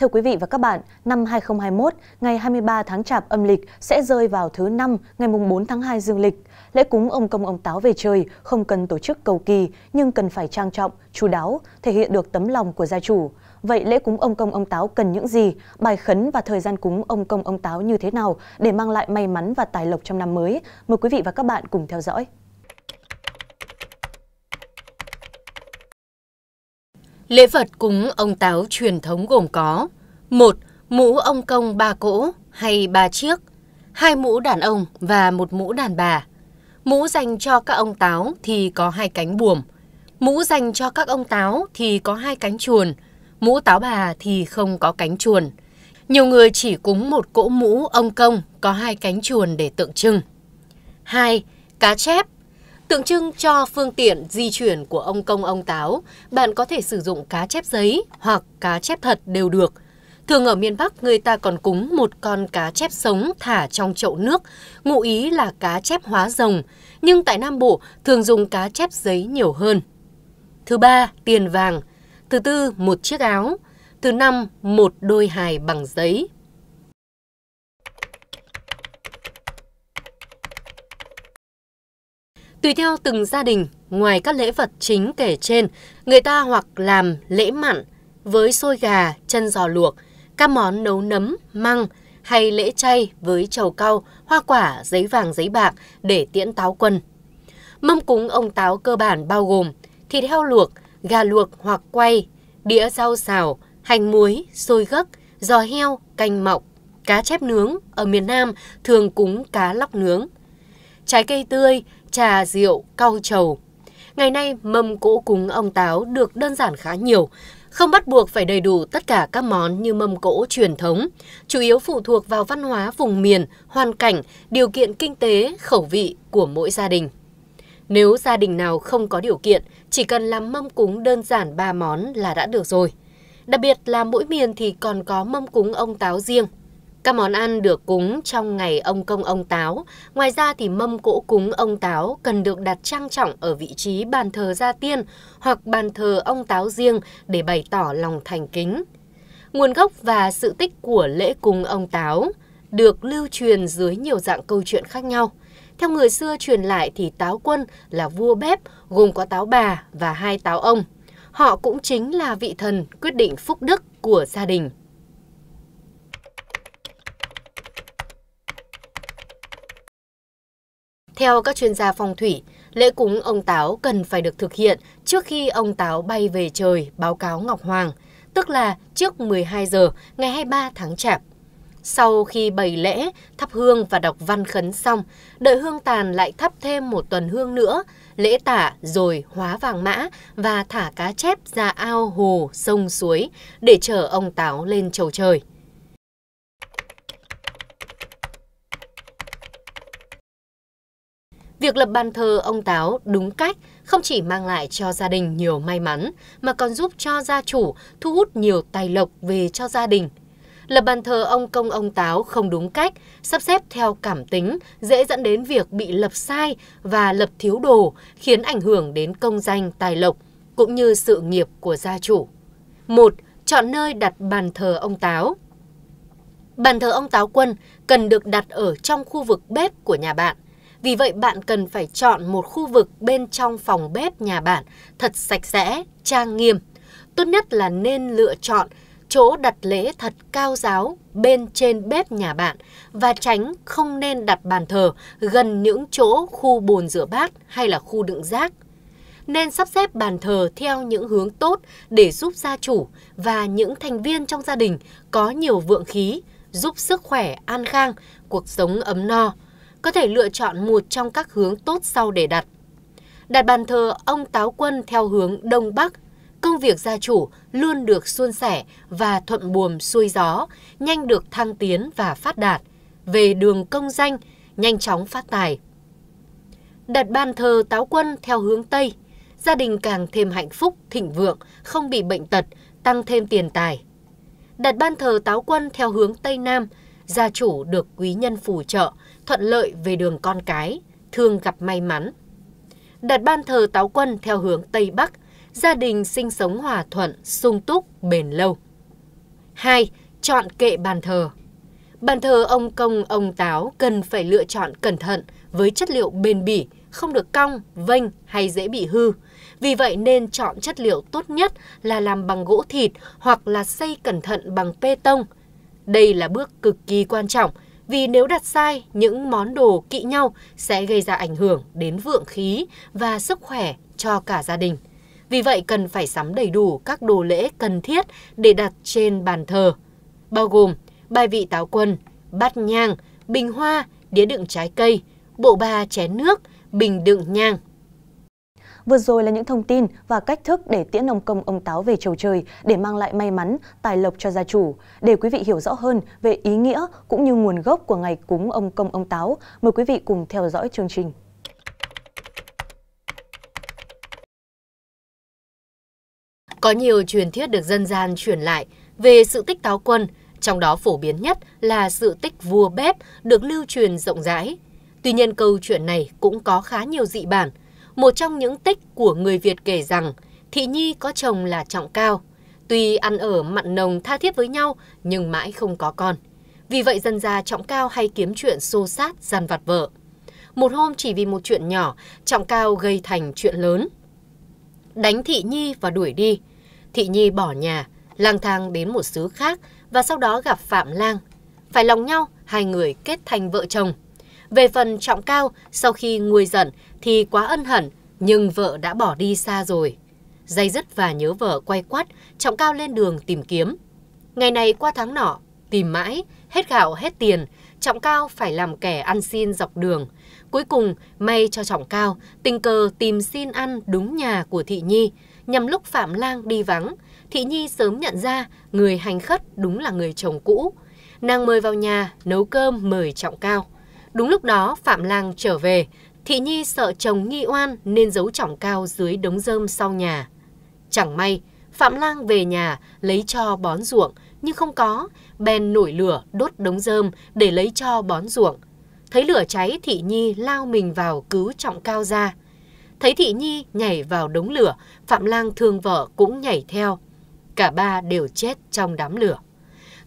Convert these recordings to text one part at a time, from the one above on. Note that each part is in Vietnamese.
Thưa quý vị và các bạn, năm 2021, ngày 23 tháng Chạp âm lịch sẽ rơi vào thứ năm, ngày mùng 4 tháng 2 dương lịch. Lễ cúng ông công ông táo về trời không cần tổ chức cầu kỳ nhưng cần phải trang trọng, chú đáo, thể hiện được tấm lòng của gia chủ. Vậy lễ cúng ông công ông táo cần những gì? Bài khấn và thời gian cúng ông công ông táo như thế nào để mang lại may mắn và tài lộc trong năm mới? Mời quý vị và các bạn cùng theo dõi. Lễ vật cúng ông táo truyền thống gồm có một Mũ ông công ba cỗ hay ba chiếc, hai mũ đàn ông và một mũ đàn bà. Mũ dành cho các ông táo thì có hai cánh buồm. Mũ dành cho các ông táo thì có hai cánh chuồn. Mũ táo bà thì không có cánh chuồn. Nhiều người chỉ cúng một cỗ mũ ông công có hai cánh chuồn để tượng trưng. 2. Cá chép Tượng trưng cho phương tiện di chuyển của ông công ông táo, bạn có thể sử dụng cá chép giấy hoặc cá chép thật đều được. Thường ở miền Bắc người ta còn cúng một con cá chép sống thả trong chậu nước, ngụ ý là cá chép hóa rồng, nhưng tại Nam Bộ thường dùng cá chép giấy nhiều hơn. Thứ ba, tiền vàng. Thứ tư, một chiếc áo. Thứ năm, một đôi hài bằng giấy Tùy theo từng gia đình, ngoài các lễ vật chính kể trên, người ta hoặc làm lễ mặn với xôi gà, chân giò luộc, các món nấu nấm, măng hay lễ chay với trầu cau, hoa quả, giấy vàng, giấy bạc để tiễn táo quân. Mâm cúng ông táo cơ bản bao gồm thịt heo luộc, gà luộc hoặc quay, đĩa rau xào, hành muối, xôi gấc, giò heo, canh mọc, cá chép nướng ở miền Nam thường cúng cá lóc nướng – trái cây tươi, trà rượu, cau trầu. Ngày nay, mâm cỗ cúng ông Táo được đơn giản khá nhiều, không bắt buộc phải đầy đủ tất cả các món như mâm cỗ truyền thống, chủ yếu phụ thuộc vào văn hóa vùng miền, hoàn cảnh, điều kiện kinh tế, khẩu vị của mỗi gia đình. Nếu gia đình nào không có điều kiện, chỉ cần làm mâm cúng đơn giản 3 món là đã được rồi. Đặc biệt là mỗi miền thì còn có mâm cúng ông táo riêng. Các món ăn được cúng trong ngày ông công ông táo. Ngoài ra thì mâm cỗ cúng ông táo cần được đặt trang trọng ở vị trí bàn thờ gia tiên hoặc bàn thờ ông táo riêng để bày tỏ lòng thành kính. Nguồn gốc và sự tích của lễ cúng ông táo được lưu truyền dưới nhiều dạng câu chuyện khác nhau. Theo người xưa truyền lại thì táo quân là vua bếp gồm có táo bà và hai táo ông. Họ cũng chính là vị thần quyết định phúc đức của gia đình. Theo các chuyên gia phong thủy, lễ cúng ông Táo cần phải được thực hiện trước khi ông Táo bay về trời báo cáo Ngọc Hoàng, tức là trước 12 giờ ngày 23 tháng Chạp. Sau khi bày lễ, thắp hương và đọc văn khấn xong, đợi hương tàn lại thắp thêm một tuần hương nữa, lễ tả rồi hóa vàng mã và thả cá chép ra ao, hồ, sông, suối để chở ông Táo lên chầu trời. Việc lập bàn thờ ông Táo đúng cách không chỉ mang lại cho gia đình nhiều may mắn mà còn giúp cho gia chủ thu hút nhiều tài lộc về cho gia đình. Lập bàn thờ ông công ông Táo không đúng cách, sắp xếp theo cảm tính dễ dẫn đến việc bị lập sai và lập thiếu đồ khiến ảnh hưởng đến công danh tài lộc cũng như sự nghiệp của gia chủ. 1. Chọn nơi đặt bàn thờ ông Táo Bàn thờ ông Táo Quân cần được đặt ở trong khu vực bếp của nhà bạn – vì vậy bạn cần phải chọn một khu vực bên trong phòng bếp nhà bạn thật sạch sẽ, trang nghiêm. Tốt nhất là nên lựa chọn chỗ đặt lễ thật cao giáo bên trên bếp nhà bạn và tránh không nên đặt bàn thờ gần những chỗ khu bồn rửa bát hay là khu đựng rác. Nên sắp xếp bàn thờ theo những hướng tốt để giúp gia chủ và những thành viên trong gia đình có nhiều vượng khí, giúp sức khỏe an khang, cuộc sống ấm no có thể lựa chọn một trong các hướng tốt sau để đặt. Đặt bàn thờ ông Táo Quân theo hướng Đông Bắc, công việc gia chủ luôn được suôn sẻ và thuận buồm xuôi gió, nhanh được thăng tiến và phát đạt, về đường công danh, nhanh chóng phát tài. Đặt bàn thờ Táo Quân theo hướng Tây, gia đình càng thêm hạnh phúc, thịnh vượng, không bị bệnh tật, tăng thêm tiền tài. Đặt ban thờ táo quân theo hướng Tây Nam, gia chủ được quý nhân phù trợ, thuận lợi về đường con cái, thường gặp may mắn. Đặt ban thờ táo quân theo hướng Tây Bắc, gia đình sinh sống hòa thuận, sung túc, bền lâu. 2. Chọn kệ bàn thờ Bàn thờ ông công ông táo cần phải lựa chọn cẩn thận với chất liệu bền bỉ, không được cong, vênh hay dễ bị hư. Vì vậy nên chọn chất liệu tốt nhất là làm bằng gỗ thịt hoặc là xây cẩn thận bằng pê tông. Đây là bước cực kỳ quan trọng vì nếu đặt sai, những món đồ kỵ nhau sẽ gây ra ảnh hưởng đến vượng khí và sức khỏe cho cả gia đình. Vì vậy cần phải sắm đầy đủ các đồ lễ cần thiết để đặt trên bàn thờ, bao gồm bài vị táo quân, bát nhang, bình hoa, đĩa đựng trái cây, bộ ba chén nước, bình đựng nhang, Vừa rồi là những thông tin và cách thức để tiễn ông công ông táo về trầu trời để mang lại may mắn, tài lộc cho gia chủ. Để quý vị hiểu rõ hơn về ý nghĩa cũng như nguồn gốc của ngày cúng ông công ông táo, mời quý vị cùng theo dõi chương trình. Có nhiều truyền thuyết được dân gian truyền lại về sự tích táo quân, trong đó phổ biến nhất là sự tích vua bếp được lưu truyền rộng rãi. Tuy nhiên câu chuyện này cũng có khá nhiều dị bản, một trong những tích của người Việt kể rằng, Thị Nhi có chồng là Trọng Cao. Tuy ăn ở mặn nồng tha thiết với nhau, nhưng mãi không có con. Vì vậy dần già Trọng Cao hay kiếm chuyện xô sát, gian vặt vợ. Một hôm chỉ vì một chuyện nhỏ, Trọng Cao gây thành chuyện lớn. Đánh Thị Nhi và đuổi đi. Thị Nhi bỏ nhà, lang thang đến một xứ khác và sau đó gặp Phạm Lang. Phải lòng nhau, hai người kết thành vợ chồng. Về phần trọng cao, sau khi nguôi giận thì quá ân hận, nhưng vợ đã bỏ đi xa rồi. Dây dứt và nhớ vợ quay quắt, trọng cao lên đường tìm kiếm. Ngày này qua tháng nọ, tìm mãi, hết gạo hết tiền, trọng cao phải làm kẻ ăn xin dọc đường. Cuối cùng, may cho trọng cao, tình cờ tìm xin ăn đúng nhà của thị nhi, nhằm lúc Phạm Lang đi vắng, Thị Nhi sớm nhận ra người hành khất đúng là người chồng cũ. Nàng mời vào nhà nấu cơm mời Trọng Cao. Đúng lúc đó, Phạm Lang trở về. Thị Nhi sợ chồng nghi oan nên giấu trọng cao dưới đống rơm sau nhà. Chẳng may, Phạm Lang về nhà lấy cho bón ruộng, nhưng không có, bèn nổi lửa đốt đống rơm để lấy cho bón ruộng. Thấy lửa cháy, Thị Nhi lao mình vào cứu trọng cao ra. Thấy Thị Nhi nhảy vào đống lửa, Phạm Lang thương vợ cũng nhảy theo. Cả ba đều chết trong đám lửa.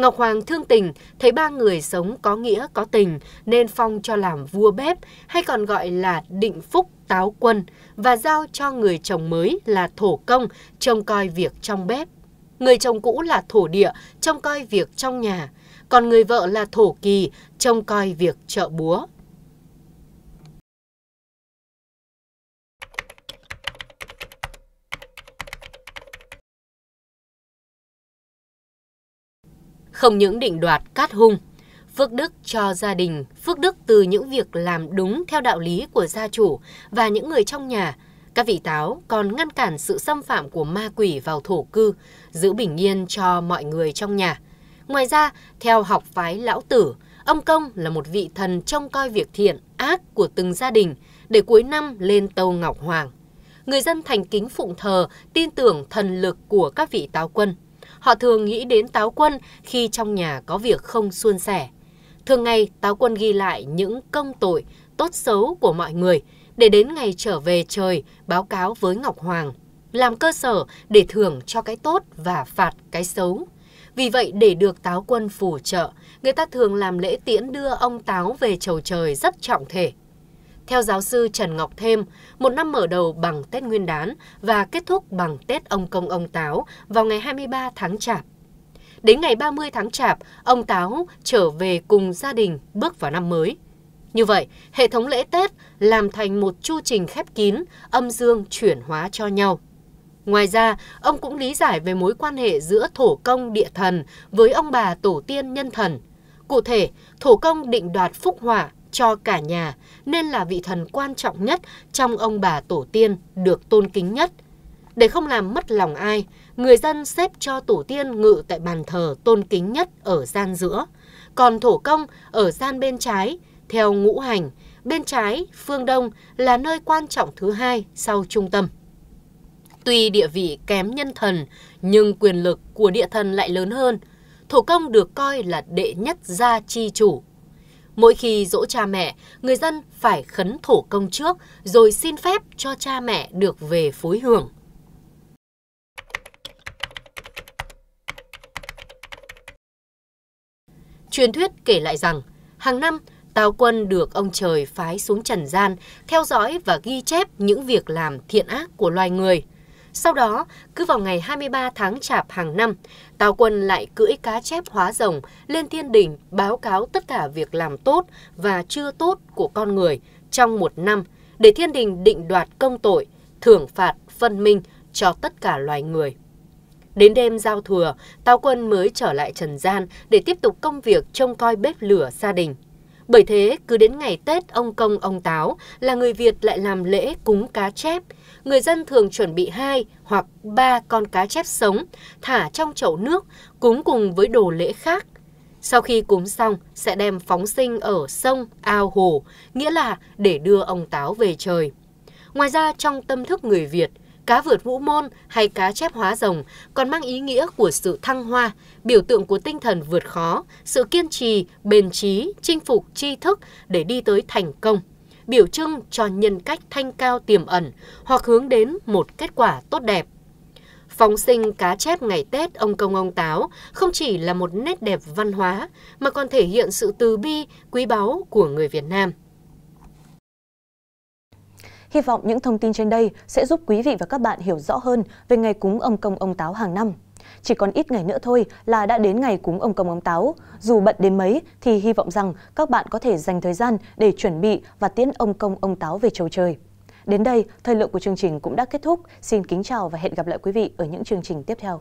Ngọc Hoàng thương tình, thấy ba người sống có nghĩa có tình nên phong cho làm vua bếp hay còn gọi là định phúc táo quân và giao cho người chồng mới là thổ công trông coi việc trong bếp. Người chồng cũ là thổ địa trông coi việc trong nhà, còn người vợ là thổ kỳ trông coi việc chợ búa. Không những định đoạt cát hung, Phước Đức cho gia đình, Phước Đức từ những việc làm đúng theo đạo lý của gia chủ và những người trong nhà, các vị táo còn ngăn cản sự xâm phạm của ma quỷ vào thổ cư, giữ bình yên cho mọi người trong nhà. Ngoài ra, theo học phái lão tử, ông Công là một vị thần trông coi việc thiện, ác của từng gia đình để cuối năm lên tâu Ngọc Hoàng. Người dân thành kính phụng thờ, tin tưởng thần lực của các vị táo quân họ thường nghĩ đến táo quân khi trong nhà có việc không suôn sẻ. Thường ngày, táo quân ghi lại những công tội, tốt xấu của mọi người, để đến ngày trở về trời báo cáo với Ngọc Hoàng, làm cơ sở để thưởng cho cái tốt và phạt cái xấu. Vì vậy, để được táo quân phù trợ, người ta thường làm lễ tiễn đưa ông táo về chầu trời rất trọng thể. Theo giáo sư Trần Ngọc Thêm, một năm mở đầu bằng Tết Nguyên đán và kết thúc bằng Tết ông Công ông Táo vào ngày 23 tháng Chạp. Đến ngày 30 tháng Chạp, ông Táo trở về cùng gia đình bước vào năm mới. Như vậy, hệ thống lễ Tết làm thành một chu trình khép kín, âm dương chuyển hóa cho nhau. Ngoài ra, ông cũng lý giải về mối quan hệ giữa thổ công địa thần với ông bà tổ tiên nhân thần. Cụ thể, thổ công định đoạt phúc họa cho cả nhà nên là vị thần quan trọng nhất trong ông bà tổ tiên được tôn kính nhất. Để không làm mất lòng ai, người dân xếp cho tổ tiên ngự tại bàn thờ tôn kính nhất ở gian giữa, còn thổ công ở gian bên trái, theo ngũ hành, bên trái, phương đông là nơi quan trọng thứ hai sau trung tâm. Tuy địa vị kém nhân thần, nhưng quyền lực của địa thần lại lớn hơn. Thổ công được coi là đệ nhất gia chi chủ, mỗi khi dỗ cha mẹ người dân phải khấn thổ công trước rồi xin phép cho cha mẹ được về phối hưởng Truyền thuyết kể lại rằng, hàng năm Tào Quân được ông trời phái xuống trần gian theo dõi và ghi chép những việc làm thiện ác của loài người – sau đó, cứ vào ngày 23 tháng chạp hàng năm, Tào Quân lại cưỡi cá chép hóa rồng lên thiên đỉnh báo cáo tất cả việc làm tốt và chưa tốt của con người trong một năm để thiên đình định đoạt công tội, thưởng phạt, phân minh cho tất cả loài người. Đến đêm giao thừa, Tào Quân mới trở lại trần gian để tiếp tục công việc trông coi bếp lửa gia đình. Bởi thế, cứ đến ngày Tết ông Công ông Táo là người Việt lại làm lễ cúng cá chép – người dân thường chuẩn bị hai hoặc ba con cá chép sống thả trong chậu nước cúng cùng với đồ lễ khác. Sau khi cúng xong sẽ đem phóng sinh ở sông, ao, hồ, nghĩa là để đưa ông Táo về trời. Ngoài ra trong tâm thức người Việt, cá vượt vũ môn hay cá chép hóa rồng còn mang ý nghĩa của sự thăng hoa, biểu tượng của tinh thần vượt khó, sự kiên trì, bền trí, chinh phục tri thức để đi tới thành công biểu trưng cho nhân cách thanh cao tiềm ẩn hoặc hướng đến một kết quả tốt đẹp. Phóng sinh cá chép ngày Tết ông Công ông Táo không chỉ là một nét đẹp văn hóa mà còn thể hiện sự từ bi, quý báu của người Việt Nam. Hy vọng những thông tin trên đây sẽ giúp quý vị và các bạn hiểu rõ hơn về ngày cúng ông Công ông Táo hàng năm. Chỉ còn ít ngày nữa thôi là đã đến ngày cúng ông công ông táo. Dù bận đến mấy thì hy vọng rằng các bạn có thể dành thời gian để chuẩn bị và tiễn ông công ông táo về chầu trời. Đến đây, thời lượng của chương trình cũng đã kết thúc. Xin kính chào và hẹn gặp lại quý vị ở những chương trình tiếp theo.